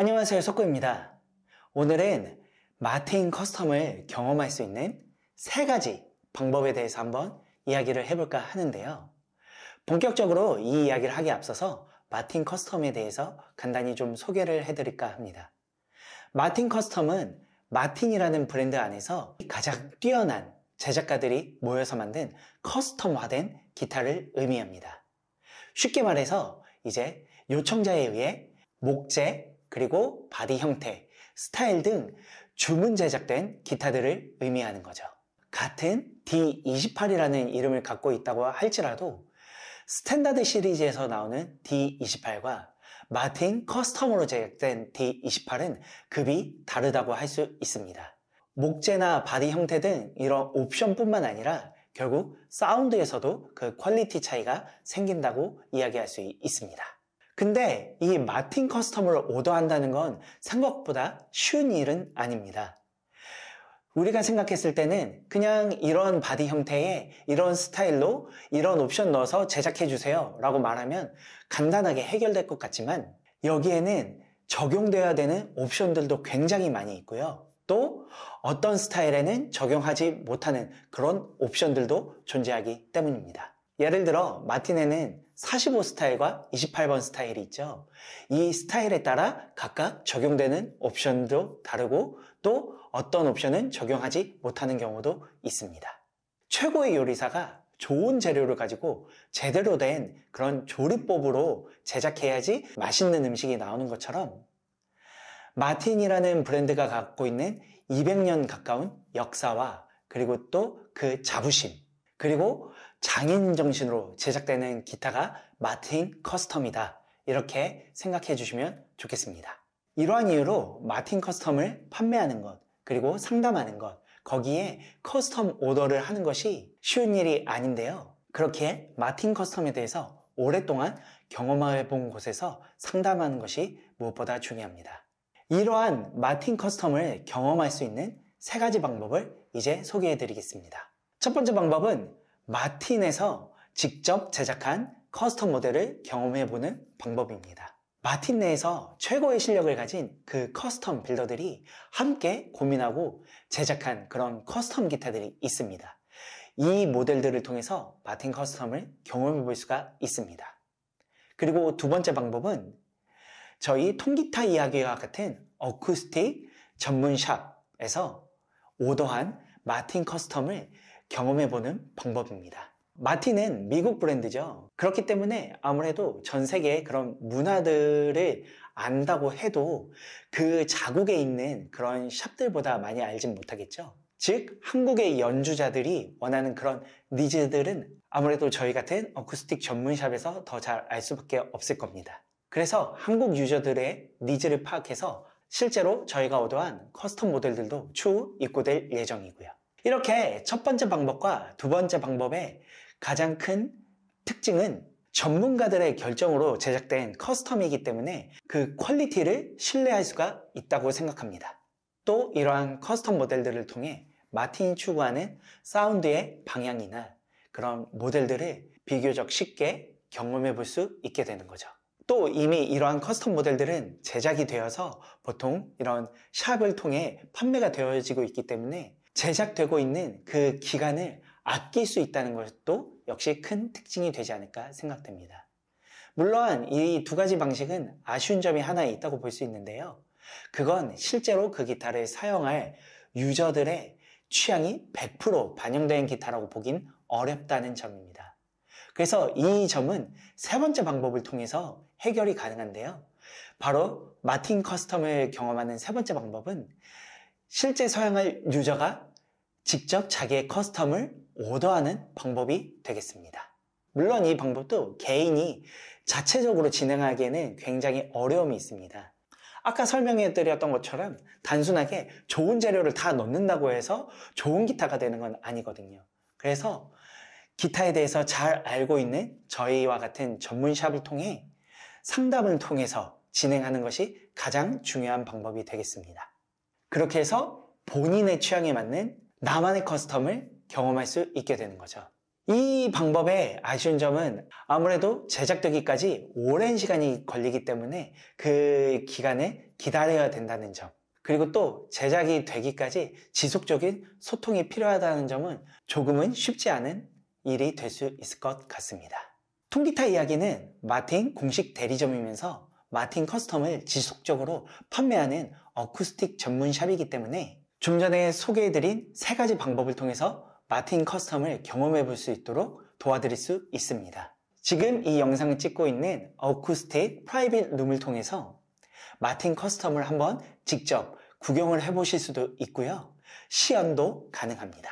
안녕하세요 석구입니다. 오늘은 마트인 커스텀을 경험할 수 있는 세 가지 방법에 대해서 한번 이야기를 해볼까 하는데요. 본격적으로 이 이야기를 하기에 앞서서 마틴 커스텀에 대해서 간단히 좀 소개를 해드릴까 합니다. 마틴 커스텀은 마틴이라는 브랜드 안에서 가장 뛰어난 제작가들이 모여서 만든 커스텀화된 기타를 의미합니다. 쉽게 말해서 이제 요청자에 의해 목재, 그리고 바디 형태, 스타일 등 주문 제작된 기타들을 의미하는 거죠. 같은 D28이라는 이름을 갖고 있다고 할지라도 스탠다드 시리즈에서 나오는 D28과 마틴 커스텀으로 제작된 D28은 급이 다르다고 할 수 있습니다. 목재나 바디 형태 등 이런 옵션뿐만 아니라 결국 사운드에서도 그 퀄리티 차이가 생긴다고 이야기할 수 있습니다. 근데 이 마틴 커스텀을 오더한다는 건 생각보다 쉬운 일은 아닙니다. 우리가 생각했을 때는 그냥 이런 바디 형태에 이런 스타일로 이런 옵션 넣어서 제작해 주세요 라고 말하면 간단하게 해결될 것 같지만 여기에는 적용되어야 되는 옵션들도 굉장히 많이 있고요. 또 어떤 스타일에는 적용하지 못하는 그런 옵션들도 존재하기 때문입니다. 예를 들어 마틴에는 45 스타일과 28번 스타일이 있죠. 이 스타일에 따라 각각 적용되는 옵션도 다르고 또 어떤 옵션은 적용하지 못하는 경우도 있습니다. 최고의 요리사가 좋은 재료를 가지고 제대로 된 그런 조리법으로 제작해야지 맛있는 음식이 나오는 것처럼 마틴이라는 브랜드가 갖고 있는 200년 가까운 역사와 그리고 또 그 자부심 그리고 장인 정신으로 제작되는 기타가 마틴 커스텀이다. 이렇게 생각해 주시면 좋겠습니다. 이러한 이유로 마틴 커스텀을 판매하는 것, 그리고 상담하는 것, 거기에 커스텀 오더를 하는 것이 쉬운 일이 아닌데요. 그렇게 마틴 커스텀에 대해서 오랫동안 경험해 본 곳에서 상담하는 것이 무엇보다 중요합니다. 이러한 마틴 커스텀을 경험할 수 있는 세 가지 방법을 이제 소개해 드리겠습니다. 첫 번째 방법은 마틴에서 직접 제작한 커스텀 모델을 경험해보는 방법입니다. 마틴 내에서 최고의 실력을 가진 그 커스텀 빌더들이 함께 고민하고 제작한 그런 커스텀 기타들이 있습니다. 이 모델들을 통해서 마틴 커스텀을 경험해 볼 수가 있습니다. 그리고 두 번째 방법은 저희 통기타 이야기와 같은 어쿠스틱 전문 샵에서 오더한 마틴 커스텀을 경험해보는 방법입니다. 마티는 미국 브랜드죠. 그렇기 때문에 아무래도 전 세계 그런 문화들을 안다고 해도 그 자국에 있는 그런 샵들보다 많이 알진 못하겠죠. 즉, 한국의 연주자들이 원하는 그런 니즈들은 아무래도 저희 같은 어쿠스틱 전문샵에서 더 잘 알 수밖에 없을 겁니다. 그래서 한국 유저들의 니즈를 파악해서 실제로 저희가 얻어한 커스텀 모델들도 추후 입고될 예정이고요. 이렇게 첫 번째 방법과 두 번째 방법의 가장 큰 특징은 전문가들의 결정으로 제작된 커스텀이기 때문에 그 퀄리티를 신뢰할 수가 있다고 생각합니다. 또 이러한 커스텀 모델들을 통해 마틴이 추구하는 사운드의 방향이나 그런 모델들을 비교적 쉽게 경험해 볼 수 있게 되는 거죠. 또 이미 이러한 커스텀 모델들은 제작이 되어서 보통 이런 샵을 통해 판매가 되어지고 있기 때문에 제작되고 있는 그 기간을 아낄 수 있다는 것도 역시 큰 특징이 되지 않을까 생각됩니다. 물론 이 두 가지 방식은 아쉬운 점이 하나 있다고 볼 수 있는데요. 그건 실제로 그 기타를 사용할 유저들의 취향이 100% 반영된 기타라고 보긴 어렵다는 점입니다. 그래서 이 점은 세 번째 방법을 통해서 해결이 가능한데요. 바로 마틴 커스텀을 경험하는 세 번째 방법은 실제 서양할 유저가 직접 자기의 커스텀을 오더하는 방법이 되겠습니다. 물론 이 방법도 개인이 자체적으로 진행하기에는 굉장히 어려움이 있습니다. 아까 설명해드렸던 것처럼 단순하게 좋은 재료를 다 넣는다고 해서 좋은 기타가 되는 건 아니거든요. 그래서 기타에 대해서 잘 알고 있는 저희와 같은 전문샵을 통해 상담을 통해서 진행하는 것이 가장 중요한 방법이 되겠습니다. 그렇게 해서 본인의 취향에 맞는 나만의 커스텀을 경험할 수 있게 되는 거죠. 이 방법의 아쉬운 점은 아무래도 제작되기까지 오랜 시간이 걸리기 때문에 그 기간에 기다려야 된다는 점. 그리고 또 제작이 되기까지 지속적인 소통이 필요하다는 점은 조금은 쉽지 않은 일이 될 수 있을 것 같습니다. 통기타 이야기는 마틴 공식 대리점이면서 마틴 커스텀을 지속적으로 판매하는 어쿠스틱 전문 샵이기 때문에 좀 전에 소개해드린 세 가지 방법을 통해서 마틴 커스텀을 경험해 볼 수 있도록 도와드릴 수 있습니다. 지금 이 영상을 찍고 있는 어쿠스틱 프라이빗 룸을 통해서 마틴 커스텀을 한번 직접 구경을 해보실 수도 있고요. 시연도 가능합니다.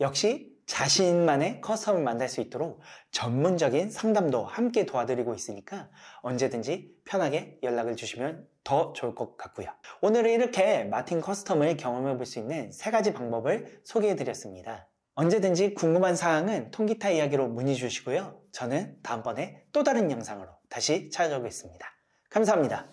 역시 자신만의 커스텀을 만들 수 있도록 전문적인 상담도 함께 도와드리고 있으니까 언제든지 편하게 연락을 주시면 더 좋을 것 같고요. 오늘은 이렇게 마틴 커스텀을 경험해 볼 수 있는 세 가지 방법을 소개해 드렸습니다. 언제든지 궁금한 사항은 통기타 이야기로 문의 주시고요. 저는 다음번에 또 다른 영상으로 다시 찾아오겠습니다. 감사합니다.